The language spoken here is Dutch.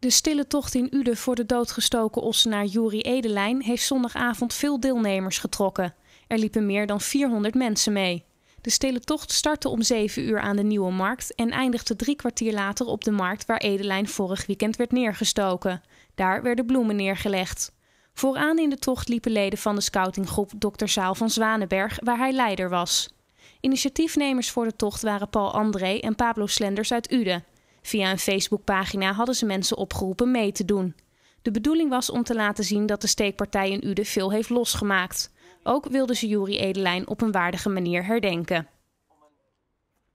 De stille tocht in Uden voor de doodgestoken ossenaar Juri Edelijn heeft zondagavond veel deelnemers getrokken. Er liepen meer dan 400 mensen mee. De stille tocht startte om 7 uur aan de Nieuwe Markt en eindigde drie kwartier later op de markt waar Edelijn vorig weekend werd neergestoken. Daar werden bloemen neergelegd. Vooraan in de tocht liepen leden van de scoutinggroep Dr. Zaal van Zwanenberg, waar hij leider was. Initiatiefnemers voor de tocht waren Paul André en Pablo Slenders uit Uden. Via een Facebookpagina hadden ze mensen opgeroepen mee te doen. De bedoeling was om te laten zien dat de steekpartij in Uden veel heeft losgemaakt. Ook wilden ze Juri Edelijn op een waardige manier herdenken.